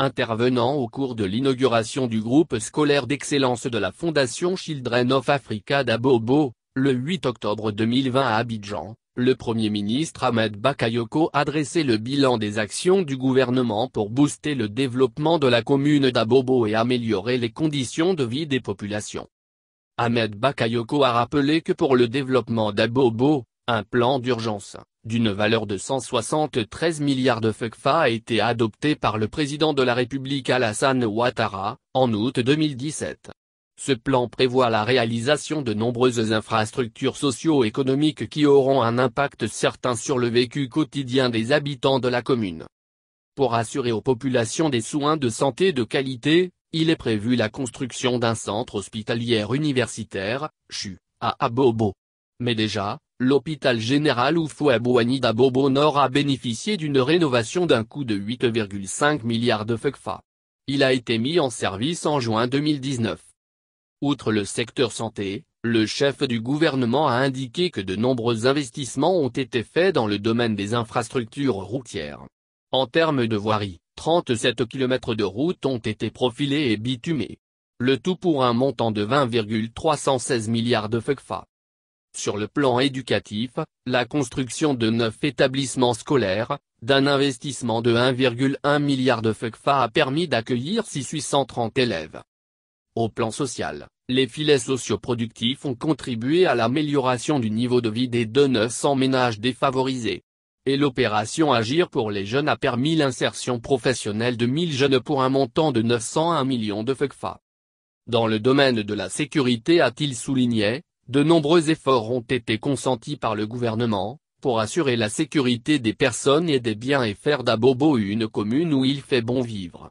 intervenant au cours de l'inauguration du groupe scolaire d'excellence de la Fondation Children of Africa d'Abobo, le 8 octobre 2020 à Abidjan, le Premier ministre Ahmed Bakayoko a dressé le bilan des actions du gouvernement pour booster le développement de la commune d'Abobo et améliorer les conditions de vie des populations. Ahmed Bakayoko a rappelé que pour le développement d'Abobo, un plan d'urgence, d'une valeur de 173 milliards de FECFA a été adopté par le président de la République Alassane Ouattara, en août 2017. Ce plan prévoit la réalisation de nombreuses infrastructures socio-économiques qui auront un impact certain sur le vécu quotidien des habitants de la commune. Pour assurer aux populations des soins de santé de qualité, il est prévu la construction d'un centre hospitalier universitaire, CHU, à Abobo. Mais déjà, l'hôpital général Oufouabouani d'Abobo Nord a bénéficié d'une rénovation d'un coût de 8,5 milliards de FECFA. Il a été mis en service en juin 2019. Outre le secteur santé, le chef du gouvernement a indiqué que de nombreux investissements ont été faits dans le domaine des infrastructures routières. En termes de voirie, 37 km de routes ont été profilées et bitumées. Le tout pour un montant de 20,316 milliards de FECFA. Sur le plan éducatif, la construction de neuf établissements scolaires, d'un investissement de 1,1 milliard de FECFA a permis d'accueillir 830 élèves. Au plan social, les filets socioproductifs ont contribué à l'amélioration du niveau de vie des 900 ménages défavorisés. Et l'opération Agir pour les jeunes a permis l'insertion professionnelle de 1000 jeunes pour un montant de 901 millions de FECFA. Dans le domaine de la sécurité a-t-il souligné, de nombreux efforts ont été consentis par le gouvernement, pour assurer la sécurité des personnes et des biens et faire d'Abobo une commune où il fait bon vivre.